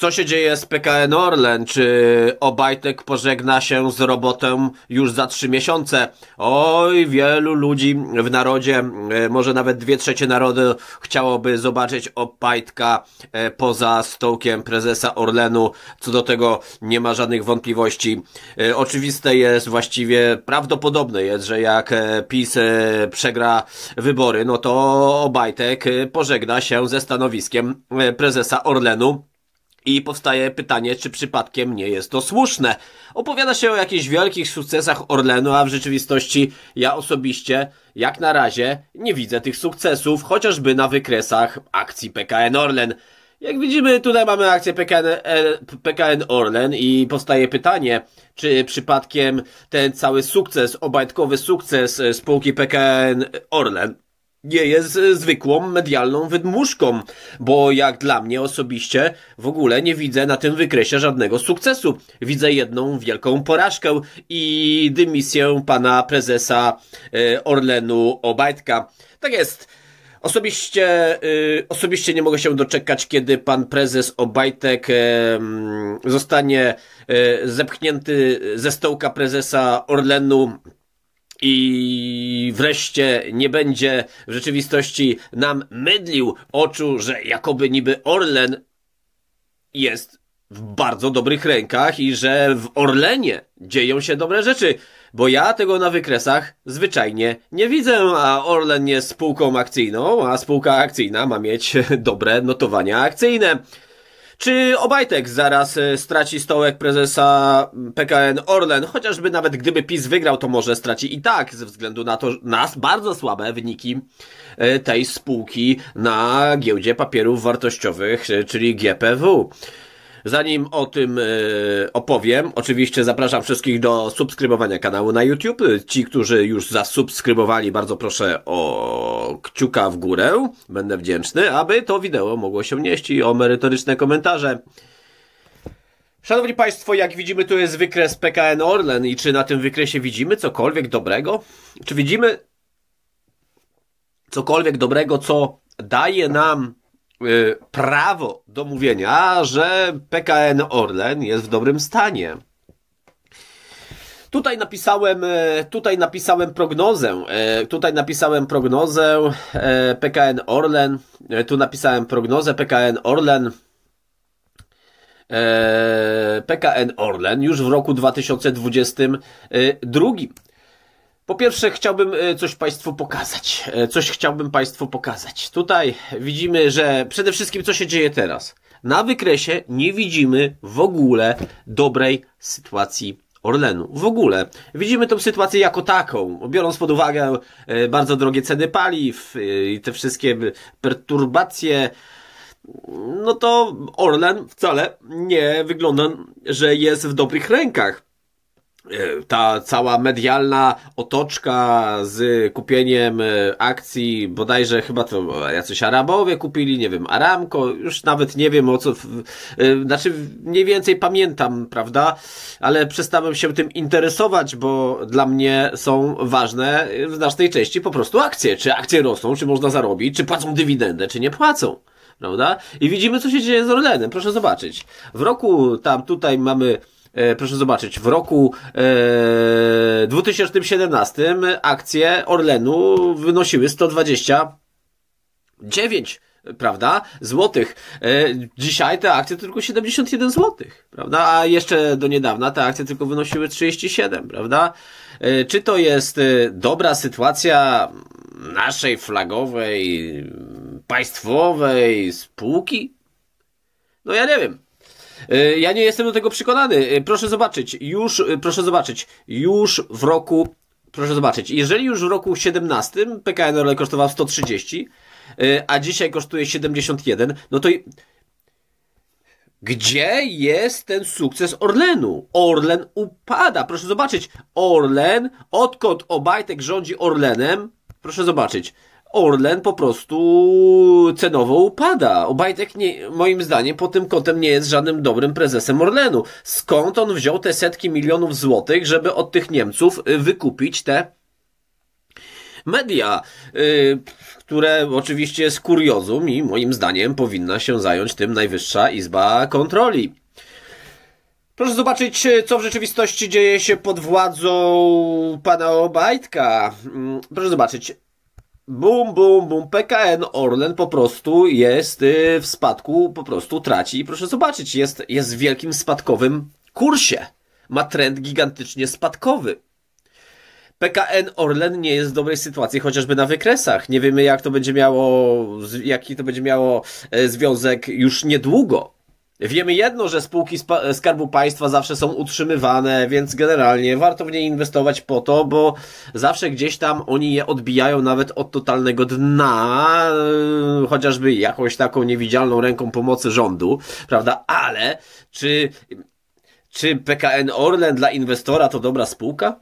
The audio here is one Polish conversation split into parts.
Co się dzieje z PKN Orlen? Czy Obajtek pożegna się z robotą już za trzy miesiące? Oj, wielu ludzi w narodzie, e, może nawet dwie trzecie narodu chciałoby zobaczyć Obajtka e, poza stołkiem prezesa Orlenu. Co do tego nie ma żadnych wątpliwości. E, oczywiste jest właściwie, prawdopodobne jest, że jak PiS przegra wybory, no to Obajtek pożegna się ze stanowiskiem prezesa Orlenu. I powstaje pytanie, czy przypadkiem nie jest to słuszne. Opowiada się o jakichś wielkich sukcesach Orlenu, a w rzeczywistości ja osobiście, jak na razie, nie widzę tych sukcesów, chociażby na wykresach akcji PKN Orlen. Jak widzimy, tutaj mamy akcję PKN, e, PKN Orlen i powstaje pytanie, czy przypadkiem ten cały sukces, obajtkowy sukces e, spółki PKN Orlen nie jest e, zwykłą medialną wydmuszką, bo jak dla mnie osobiście w ogóle nie widzę na tym wykresie żadnego sukcesu. Widzę jedną wielką porażkę i dymisję pana prezesa e, Orlenu Obajtka. Tak jest. Osobiście, y, osobiście nie mogę się doczekać, kiedy pan prezes Obajtek y, zostanie y, zepchnięty ze stołka prezesa Orlenu i wreszcie nie będzie w rzeczywistości nam mydlił oczu, że jakoby niby Orlen jest w bardzo dobrych rękach i że w Orlenie dzieją się dobre rzeczy, bo ja tego na wykresach zwyczajnie nie widzę, a Orlen jest spółką akcyjną, a spółka akcyjna ma mieć dobre notowania akcyjne. Czy Obajtek zaraz e, straci stołek prezesa PKN Orlen? Chociażby nawet gdyby PiS wygrał, to może straci i tak, ze względu na to, nas bardzo słabe wyniki e, tej spółki na giełdzie papierów wartościowych, e, czyli GPW. Zanim o tym e, opowiem, oczywiście zapraszam wszystkich do subskrybowania kanału na YouTube. Ci, którzy już zasubskrybowali, bardzo proszę o kciuka w górę. Będę wdzięczny, aby to wideo mogło się nieść i o merytoryczne komentarze. Szanowni Państwo, jak widzimy, tu jest wykres PKN Orlen i czy na tym wykresie widzimy cokolwiek dobrego? Czy widzimy cokolwiek dobrego, co daje nam Y, prawo do mówienia, że PKN Orlen jest w dobrym stanie. Tutaj napisałem, y, tutaj napisałem prognozę, y, tutaj napisałem prognozę PKN Orlen, tu napisałem prognozę PKN Orlen. PKN Orlen już w roku 2022. Po pierwsze, chciałbym e, coś Państwu pokazać. E, coś chciałbym Państwu pokazać. Tutaj widzimy, że przede wszystkim co się dzieje teraz. Na wykresie nie widzimy w ogóle dobrej sytuacji Orlenu. W ogóle widzimy tą sytuację jako taką, biorąc pod uwagę e, bardzo drogie ceny paliw i te wszystkie perturbacje, no to Orlen wcale nie wygląda, że jest w dobrych rękach. E, ta cała medialna otoczka z kupieniem e, akcji, bodajże chyba to e, jacyś Arabowie kupili, nie wiem, Aramko, już nawet nie wiem o co, znaczy mniej więcej pamiętam, prawda, ale przestałem się tym interesować, bo dla mnie są ważne w znacznej części po prostu akcje, czy akcje rosną, czy można zarobić, czy płacą dywidendę, czy nie płacą prawda? I widzimy, co się dzieje z Orlenem. Proszę zobaczyć. W roku tam, tutaj mamy E, proszę zobaczyć, w roku e, 2017 akcje Orlenu wynosiły 129 prawda, złotych. E, dzisiaj te akcje tylko 71 złotych, prawda, a jeszcze do niedawna te akcje tylko wynosiły 37, prawda. E, czy to jest dobra sytuacja naszej flagowej, państwowej spółki? No ja nie wiem. E, ja nie jestem do tego przekonany. E, proszę zobaczyć, już, e, proszę zobaczyć, już w roku, proszę zobaczyć, jeżeli już w roku 17 PKN Orlen kosztował 130, a dzisiaj kosztuje 71, no to gdzie jest ten sukces Orlenu? Orlen upada. Proszę zobaczyć, Orlen, odkąd Obajtek rządzi Orlenem, proszę zobaczyć, Orlen po prostu cenowo upada. Obajtek nie, moim zdaniem pod tym kątem nie jest żadnym dobrym prezesem Orlenu. Skąd on wziął te setki milionów złotych, żeby od tych Niemców y, wykupić te media, yy, które oczywiście jest kuriozum i moim zdaniem powinna się zająć tym Najwyższa Izba Kontroli. Proszę zobaczyć, y, co w rzeczywistości dzieje się pod władzą pana Obajtka. Mm, proszę zobaczyć. Bum, bum, bum. PKN Orlen po prostu jest y, w spadku, po prostu traci. I proszę zobaczyć, jest, jest w wielkim spadkowym kursie. Ma trend gigantycznie spadkowy. PKN Orlen nie jest w dobrej sytuacji, chociażby na wykresach. Nie wiemy, jak to będzie miało, jaki to będzie miało e, związek już niedługo. Wiemy jedno, że spółki Skarbu Państwa zawsze są utrzymywane, więc generalnie warto w nie inwestować po to, bo zawsze gdzieś tam oni je odbijają nawet od totalnego dna, yy, chociażby jakąś taką niewidzialną ręką pomocy rządu, prawda? Ale czy, czy PKN Orlen dla inwestora to dobra spółka?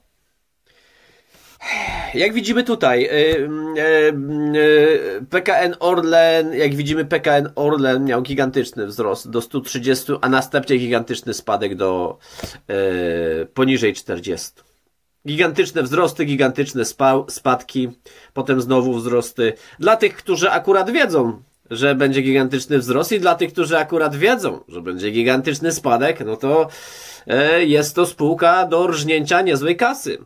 Jak widzimy tutaj, y, y, y, PKN Orlen, jak widzimy PKN Orlen miał gigantyczny wzrost do 130, a następnie gigantyczny spadek do poniżej 40. Gigantyczne wzrosty, gigantyczne spadki, potem znowu wzrosty. Dla tych, którzy akurat wiedzą, że będzie gigantyczny wzrost i dla tych, którzy akurat wiedzą, że będzie gigantyczny spadek, no to e, jest to spółka do rżnięcia niezłej kasy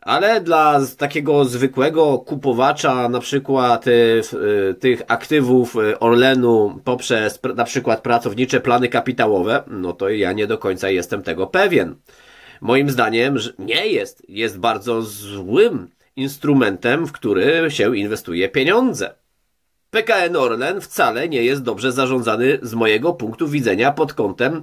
ale dla takiego zwykłego kupowacza na przykład y, y, tych aktywów y, Orlenu poprzez na przykład pracownicze plany kapitałowe, no to ja nie do końca jestem tego pewien. Moim zdaniem nie jest. Jest bardzo złym instrumentem, w który się inwestuje pieniądze. PKN Orlen wcale nie jest dobrze zarządzany z mojego punktu widzenia pod kątem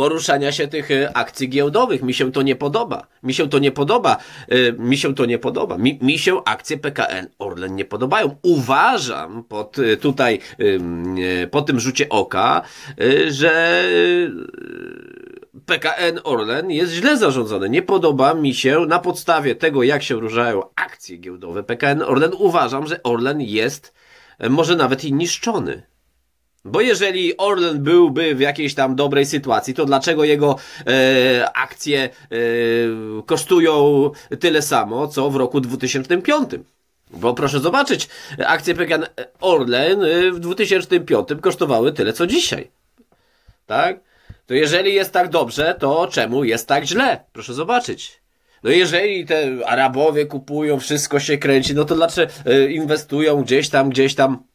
poruszania się tych e, akcji giełdowych. Mi się to nie podoba. Mi się to nie podoba. E, mi się to nie podoba. Mi, mi się akcje PKN Orlen nie podobają. Uważam pod, e, tutaj, po tym rzucie oka, że PKN Orlen jest źle zarządzany. Nie podoba mi się na podstawie tego, jak się różają akcje giełdowe PKN Orlen. Uważam, że Orlen jest może nawet i niszczony. Bo jeżeli Orlen byłby w jakiejś tam dobrej sytuacji, to dlaczego jego e, akcje e, kosztują tyle samo, co w roku 2005? Bo proszę zobaczyć, akcje PKN e, Orlen e, w 2005 kosztowały tyle, co dzisiaj. Tak? To jeżeli jest tak dobrze, to czemu jest tak źle? Proszę zobaczyć. No jeżeli te Arabowie kupują, wszystko się kręci, no to dlaczego e, inwestują gdzieś tam, gdzieś tam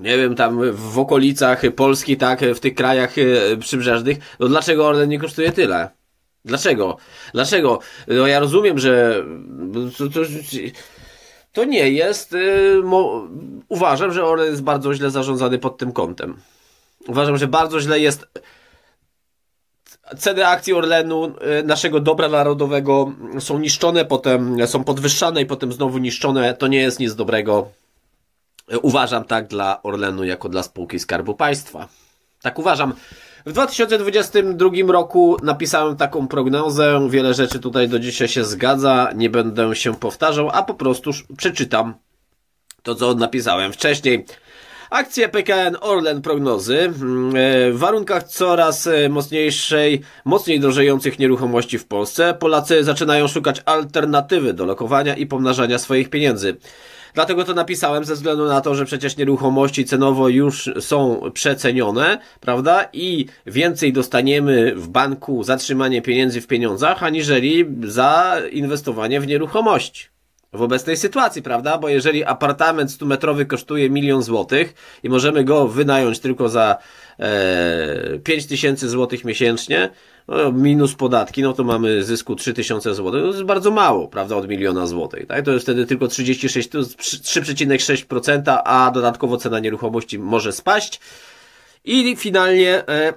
nie wiem, tam w okolicach Polski, tak, w tych krajach e, przybrzeżnych, no dlaczego Orlen nie kosztuje tyle? Dlaczego? Dlaczego? No ja rozumiem, że no to, to, to nie jest. E, mo... Uważam, że Orlen jest bardzo źle zarządzany pod tym kątem. Uważam, że bardzo źle jest ceny akcji Orlenu, e, naszego dobra narodowego są niszczone, potem są podwyższane i potem znowu niszczone. To nie jest nic dobrego. Uważam tak dla Orlenu jako dla spółki Skarbu Państwa. Tak uważam. W 2022 roku napisałem taką prognozę. Wiele rzeczy tutaj do dzisiaj się zgadza. Nie będę się powtarzał, a po prostu przeczytam to, co napisałem wcześniej. Akcje PKN Orlen prognozy. Mm, e, w warunkach coraz e, mocniejszej, mocniej drożejących nieruchomości w Polsce Polacy zaczynają szukać alternatywy do lokowania i pomnażania swoich pieniędzy. Dlatego to napisałem ze względu na to, że przecież nieruchomości cenowo już są przecenione, prawda? I więcej dostaniemy w banku zatrzymanie pieniędzy w pieniądzach, aniżeli za inwestowanie w nieruchomości w obecnej sytuacji, prawda? Bo jeżeli apartament 100-metrowy kosztuje milion złotych i możemy go wynająć tylko za e, 5 tysięcy złotych miesięcznie, no, minus podatki, no to mamy zysku 3000 zł. To jest bardzo mało, prawda, od miliona złotych, tak? To jest wtedy tylko 36, 3,6%, a dodatkowo cena nieruchomości może spaść. I finalnie e, m,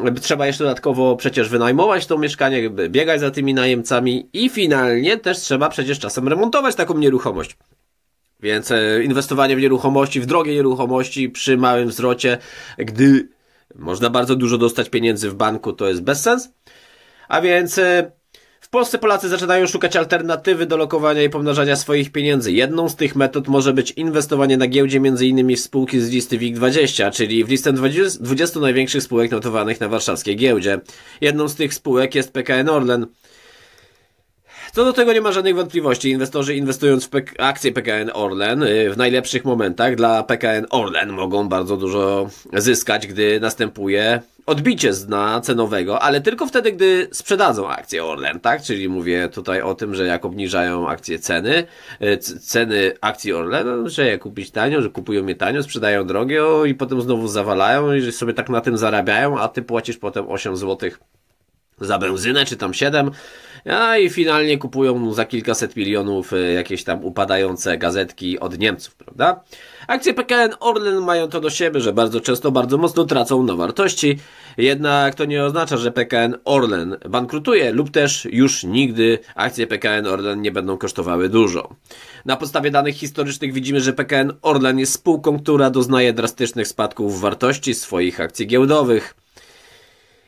mm, trzeba jeszcze dodatkowo przecież wynajmować to mieszkanie, biegać za tymi najemcami i finalnie też trzeba przecież czasem remontować taką nieruchomość. Więc e, inwestowanie w nieruchomości, w drogie nieruchomości przy małym zwrocie, gdy można bardzo dużo dostać pieniędzy w banku, to jest bezsens. A więc e, w Polsce Polacy zaczynają szukać alternatywy do lokowania i pomnażania swoich pieniędzy. Jedną z tych metod może być inwestowanie na giełdzie m.in. w spółki z listy WIG20, czyli w listę 20, największych spółek notowanych na warszawskiej giełdzie. Jedną z tych spółek jest PKN Orlen. Co do tego nie ma żadnych wątpliwości. Inwestorzy inwestując w akcje PKN Orlen y, w najlepszych momentach dla PKN Orlen mogą bardzo dużo zyskać, gdy następuje odbicie z dna cenowego, ale tylko wtedy, gdy sprzedadzą akcję Orlen, tak? Czyli mówię tutaj o tym, że jak obniżają akcje ceny, y, ceny akcji Orlen, no, że je kupić tanio, że kupują je tanio, sprzedają drogie i potem znowu zawalają i że sobie tak na tym zarabiają, a ty płacisz potem 8 zł za benzynę, czy tam 7 zł a i finalnie kupują mu za kilkaset milionów e, jakieś tam upadające gazetki od Niemców, prawda? Akcje PKN Orlen mają to do siebie, że bardzo często bardzo mocno tracą na wartości, jednak to nie oznacza, że PKN Orlen bankrutuje lub też już nigdy akcje PKN Orlen nie będą kosztowały dużo. Na podstawie danych historycznych widzimy, że PKN Orlen jest spółką, która doznaje drastycznych spadków w wartości swoich akcji giełdowych.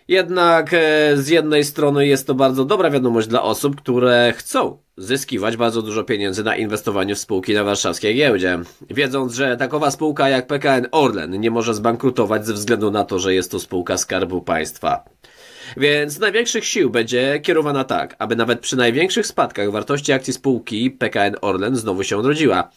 Jednak e, z jednej strony jest to bardzo dobra wiadomość dla osób, które chcą zyskiwać bardzo dużo pieniędzy na inwestowaniu w spółki na warszawskiej giełdzie. Wiedząc, że takowa spółka jak PKN Orlen nie może zbankrutować ze względu na to, że jest to spółka Skarbu Państwa. Więc największych sił będzie kierowana tak, aby nawet przy największych spadkach wartości akcji spółki PKN Orlen znowu się odrodziła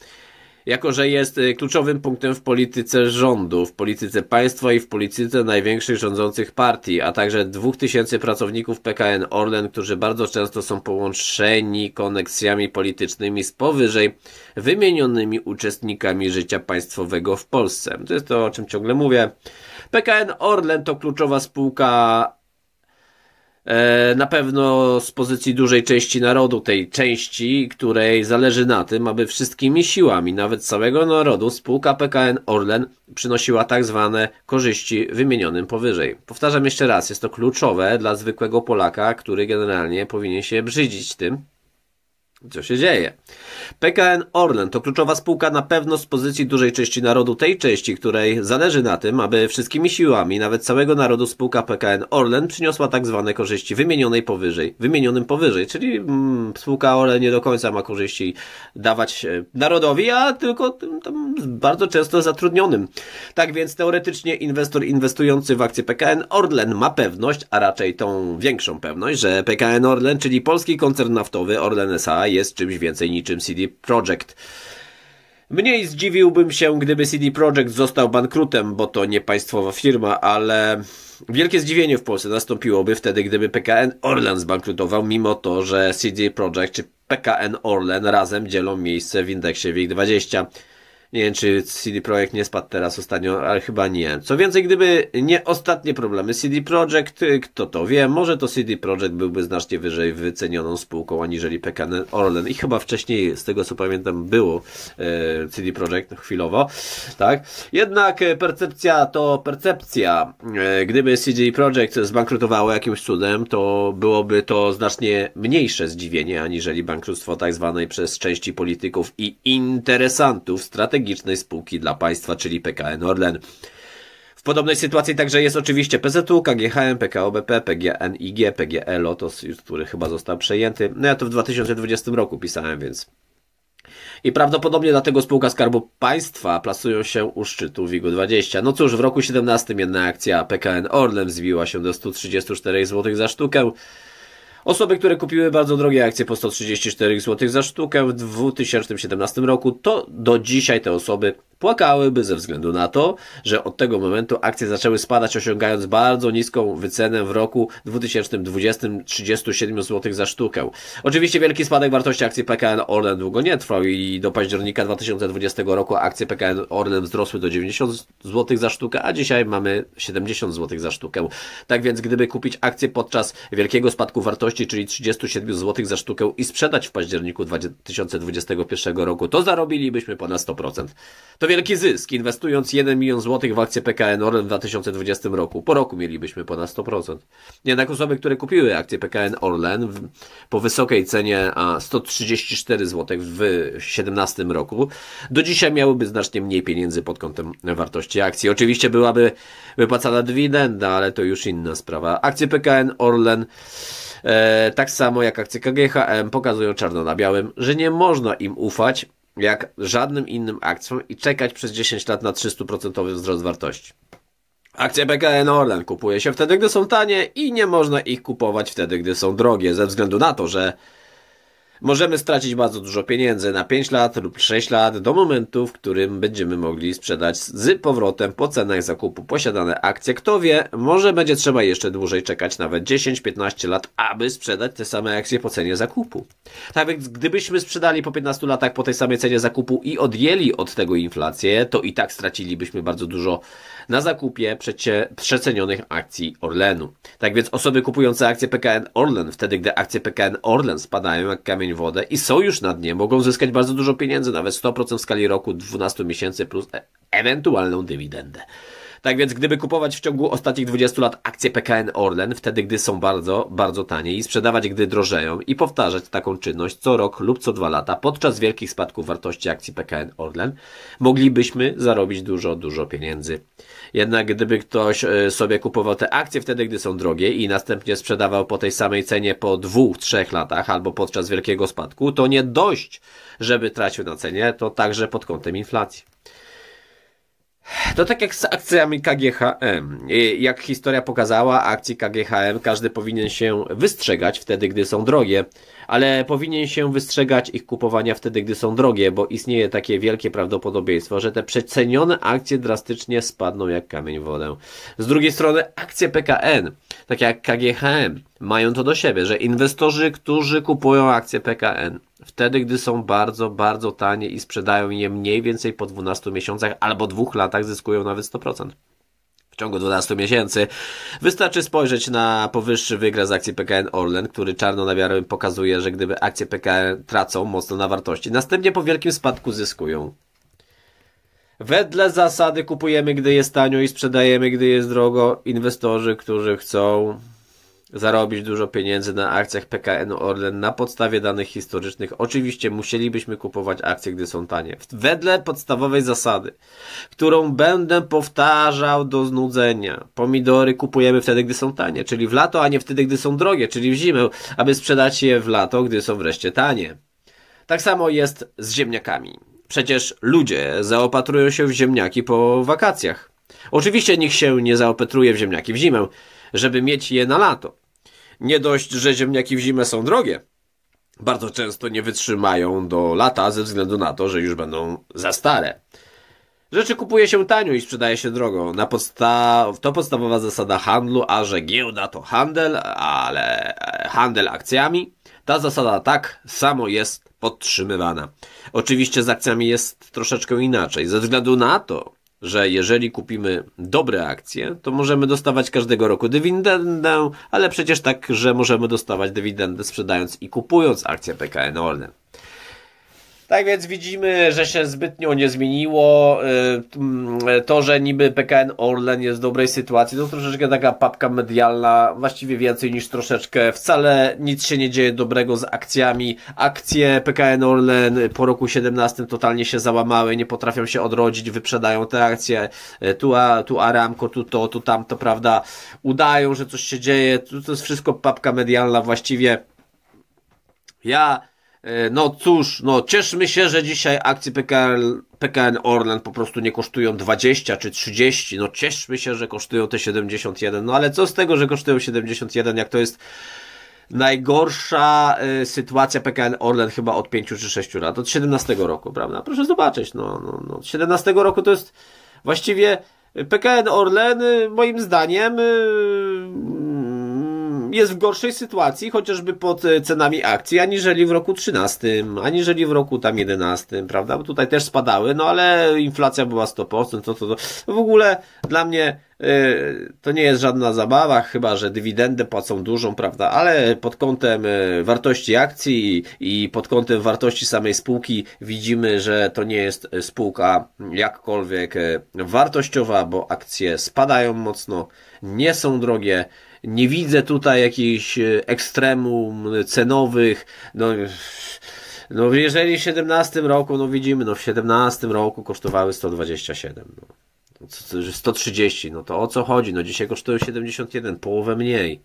jako że jest y, kluczowym punktem w polityce rządu, w polityce państwa i w polityce największych rządzących partii, a także 2000 pracowników PKN Orlen, którzy bardzo często są połączeni koneksjami politycznymi z powyżej wymienionymi uczestnikami życia państwowego w Polsce. To jest to, o czym ciągle mówię. PKN Orlen to kluczowa spółka E, na pewno z pozycji dużej części narodu, tej części, której zależy na tym, aby wszystkimi siłami, nawet całego narodu, spółka PKN Orlen przynosiła tak zwane korzyści wymienionym powyżej. Powtarzam jeszcze raz, jest to kluczowe dla zwykłego Polaka, który generalnie powinien się brzydzić tym, co się dzieje. PKN Orlen to kluczowa spółka na pewno z pozycji dużej części narodu, tej części, której zależy na tym, aby wszystkimi siłami, nawet całego narodu spółka PKN Orlen przyniosła tak zwane korzyści wymienionej powyżej, wymienionym powyżej, czyli mm, spółka Orlen nie do końca ma korzyści dawać e, narodowi, a tylko tym, bardzo często zatrudnionym. Tak więc teoretycznie inwestor inwestujący w akcję PKN Orlen ma pewność, a raczej tą większą pewność, że PKN Orlen, czyli polski koncern naftowy Orlen SA jest czymś więcej niczym CD CD Projekt. Mniej zdziwiłbym się, gdyby CD Projekt został bankrutem, bo to nie państwowa firma, ale wielkie zdziwienie w Polsce nastąpiłoby wtedy, gdyby PKN Orlen zbankrutował, mimo to, że CD Projekt czy PKN Orlen razem dzielą miejsce w indeksie WIG20. Nie wiem, czy CD Projekt nie spadł teraz ostatnio, ale chyba nie. Co więcej, gdyby nie ostatnie problemy CD Projekt, y, kto to wie, może to CD Projekt byłby znacznie wyżej wycenioną spółką aniżeli PKN Orlen. I chyba wcześniej, z tego co pamiętam, było y, CD Projekt chwilowo, tak? Jednak y, percepcja to percepcja. Gdyby CD Projekt zbankrutowało jakimś cudem, to byłoby to znacznie mniejsze zdziwienie aniżeli bankructwo tak zwanej przez części polityków i interesantów strategicznych strategicznej spółki dla państwa, czyli PKN Orlen. W podobnej sytuacji także jest oczywiście PZU, KGHM, PKOBP, PGNIG, PGE, Lotos, który chyba został przejęty. No ja to w 2020 roku pisałem, więc... I prawdopodobnie dlatego spółka Skarbu Państwa plasują się u szczytu WIG-20. No cóż, w roku 17 jedna akcja PKN Orlen zbiła się do 134 zł za sztukę. Osoby, które kupiły bardzo drogie akcje po 134 zł za sztukę w 2017 roku, to do dzisiaj te osoby płakałyby ze względu na to, że od tego momentu akcje zaczęły spadać, osiągając bardzo niską wycenę w roku 2020 37 zł za sztukę. Oczywiście wielki spadek wartości akcji PKN Orlen długo nie trwał i do października 2020 roku akcje PKN Orlen wzrosły do 90 zł za sztukę, a dzisiaj mamy 70 zł za sztukę. Tak więc gdyby kupić akcje podczas wielkiego spadku wartości, czyli 37 zł za sztukę i sprzedać w październiku 2021 roku, to zarobilibyśmy ponad 100%. To wielki zysk, inwestując 1 milion złotych w akcję PKN Orlen w 2020 roku. Po roku mielibyśmy ponad 100%. Jednak osoby, które kupiły akcję PKN Orlen w, po wysokiej cenie a 134 zł w 2017 roku, do dzisiaj miałyby znacznie mniej pieniędzy pod kątem wartości akcji. Oczywiście byłaby wypłacana dywidenda, ale to już inna sprawa. Akcje PKN Orlen e, tak samo jak akcje KGHM pokazują czarno na białym, że nie można im ufać jak żadnym innym akcjom i czekać przez 10 lat na 300% wzrost wartości. Akcje PKN Orlen kupuje się wtedy, gdy są tanie i nie można ich kupować wtedy, gdy są drogie, ze względu na to, że Możemy stracić bardzo dużo pieniędzy na 5 lat lub 6 lat do momentu, w którym będziemy mogli sprzedać z powrotem po cenach zakupu posiadane akcje. Kto wie, może będzie trzeba jeszcze dłużej czekać, nawet 10-15 lat, aby sprzedać te same akcje po cenie zakupu. Tak więc gdybyśmy sprzedali po 15 latach po tej samej cenie zakupu i odjęli od tego inflację, to i tak stracilibyśmy bardzo dużo na zakupie przecie, przecenionych akcji Orlenu. Tak więc osoby kupujące akcje PKN Orlen, wtedy gdy akcje PKN Orlen spadają jak kamień wodę i są już na dnie, mogą zyskać bardzo dużo pieniędzy, nawet 100% w skali roku, 12 miesięcy plus e ewentualną dywidendę. Tak więc gdyby kupować w ciągu ostatnich 20 lat akcje PKN Orlen, wtedy gdy są bardzo, bardzo tanie i sprzedawać gdy drożeją i powtarzać taką czynność co rok lub co dwa lata podczas wielkich spadków wartości akcji PKN Orlen, moglibyśmy zarobić dużo, dużo pieniędzy. Jednak gdyby ktoś e, sobie kupował te akcje wtedy, gdy są drogie i następnie sprzedawał po tej samej cenie po dwóch, trzech latach albo podczas wielkiego spadku, to nie dość, żeby tracił na cenie, to także pod kątem inflacji. To tak jak z akcjami KGHM. Y, jak historia pokazała, akcji KGHM każdy powinien się wystrzegać wtedy, gdy są drogie, ale powinien się wystrzegać ich kupowania wtedy, gdy są drogie, bo istnieje takie wielkie prawdopodobieństwo, że te przecenione akcje drastycznie spadną jak kamień w wodę. Z drugiej strony akcje PKN, tak jak KGHM, mają to do siebie, że inwestorzy, którzy kupują akcje PKN, wtedy, gdy są bardzo, bardzo tanie i sprzedają je mniej więcej po 12 miesiącach albo dwóch latach, zyskują nawet 100%. W ciągu 12 miesięcy wystarczy spojrzeć na powyższy wykres akcji PKN Orlen, który czarno na białym pokazuje, że gdyby akcje PKN tracą mocno na wartości, następnie po wielkim spadku zyskują. Wedle zasady kupujemy, gdy jest tanio i sprzedajemy, gdy jest drogo. Inwestorzy, którzy chcą zarobić dużo pieniędzy na akcjach PKN Orlen na podstawie danych historycznych. Oczywiście musielibyśmy kupować akcje, gdy są tanie. Wedle podstawowej zasady, którą będę powtarzał do znudzenia. Pomidory kupujemy wtedy, gdy są tanie, czyli w lato, a nie wtedy, gdy są drogie, czyli w zimę, aby sprzedać je w lato, gdy są wreszcie tanie. Tak samo jest z ziemniakami. Przecież ludzie zaopatrują się w ziemniaki po wakacjach. Oczywiście nikt się nie zaopatruje w ziemniaki w zimę, żeby mieć je na lato. Nie dość, że ziemniaki w zimę są drogie, bardzo często nie wytrzymają do lata ze względu na to, że już będą za stare. Rzeczy kupuje się tanio i sprzedaje się drogo. Na podsta to podstawowa zasada handlu, a że giełda to handel, ale handel akcjami, ta zasada tak samo jest podtrzymywana. Oczywiście z akcjami jest troszeczkę inaczej, ze względu na to, że jeżeli kupimy dobre akcje, to możemy dostawać każdego roku dywidendę, ale przecież tak, że możemy dostawać dywidendę sprzedając i kupując akcje PKN Orlen. Tak więc widzimy, że się zbytnio nie zmieniło. Y, mm, to, że niby PKN Orlen jest w dobrej sytuacji, to troszeczkę taka papka medialna, właściwie więcej niż troszeczkę. Wcale nic się nie dzieje dobrego z akcjami. Akcje PKN Orlen po roku 17 totalnie się załamały, nie potrafią się odrodzić, wyprzedają te akcje. Y, tu, a, tu Aramco, tu to, tu tamto, prawda. Udają, że coś się dzieje. to jest wszystko papka medialna właściwie. Ja E, no cóż, no cieszmy się, że dzisiaj akcje PKN, PKN Orlen po prostu nie kosztują 20 czy 30. No cieszmy się, że kosztują te 71. No ale co z tego, że kosztują 71, jak to jest najgorsza y, sytuacja PKN Orlen chyba od 5 czy 6 lat, od 17 roku, prawda? Proszę zobaczyć, no, no, no. Od 17 roku to jest właściwie PKN Orlen y, moim zdaniem y, jest w gorszej sytuacji, chociażby pod e, cenami akcji, aniżeli w roku 13, aniżeli w roku tam 11, prawda? Bo tutaj też spadały, no ale inflacja była 100%, to, to, to. W ogóle dla mnie Y, to nie jest żadna zabawa, chyba że dywidendę płacą dużą, prawda? Ale pod kątem y, wartości akcji i pod kątem wartości samej spółki widzimy, że to nie jest spółka jakkolwiek y, wartościowa, bo akcje spadają mocno, nie są drogie. Nie widzę tutaj jakichś ekstremum cenowych. No, no jeżeli w 17 roku, no widzimy, no w 17 roku kosztowały 127. No. 130, no to o co chodzi? No dzisiaj kosztują 71, połowę mniej.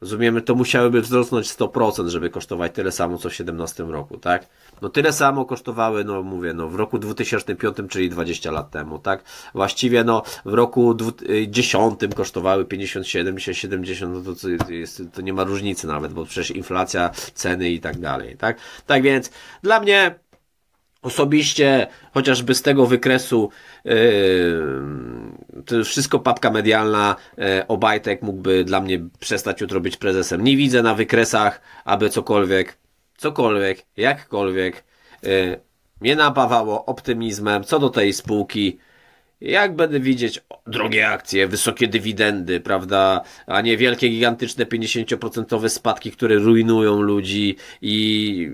Rozumiemy, to musiałyby wzrosnąć 100%, żeby kosztować tyle samo, co w 17 roku, tak? No tyle samo kosztowały, no mówię, no w roku 2005, czyli 20 lat temu, tak? Właściwie, no w roku 2010 kosztowały 57, dzisiaj 70, no to, jest, to nie ma różnicy nawet, bo przecież inflacja, ceny i tak dalej, tak? Tak więc dla mnie Osobiście, chociażby z tego wykresu, yy, to wszystko papka medialna, yy, Obajtek mógłby dla mnie przestać jutro być prezesem. Nie widzę na wykresach, aby cokolwiek, cokolwiek, jakkolwiek, yy, mnie napawało optymizmem co do tej spółki jak będę widzieć drogie akcje, wysokie dywidendy, prawda, a nie wielkie, gigantyczne 50% spadki, które rujnują ludzi i,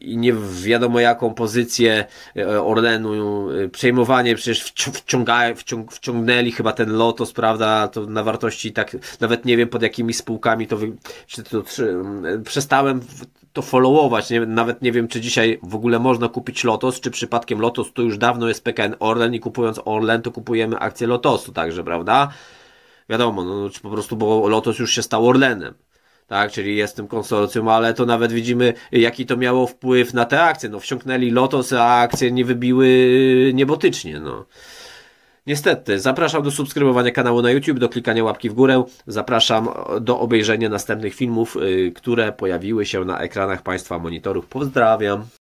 i nie wiadomo jaką pozycję e, Orlenu e, przejmowanie, przecież wciąga, wciąg, wciągnęli chyba ten lotos, prawda, to na wartości tak, nawet nie wiem pod jakimi spółkami to, czy to czy, przestałem to followować. Nie, nawet nie wiem, czy dzisiaj w ogóle można kupić Lotos, czy przypadkiem Lotos to już dawno jest PKN Orlen i kupując Orlen, to kupujemy akcję Lotosu także, prawda? Wiadomo, no, no po prostu, bo Lotos już się stał Orlenem. Tak, czyli jest tym konsorcjum, ale to nawet widzimy, jaki to miało wpływ na te akcje. No, wsiąknęli Lotos, a akcje nie wybiły y, niebotycznie, no. Niestety, zapraszam do subskrybowania kanału na YouTube, do klikania łapki w górę, zapraszam do obejrzenia następnych filmów, y, które pojawiły się na ekranach Państwa monitorów. Pozdrawiam!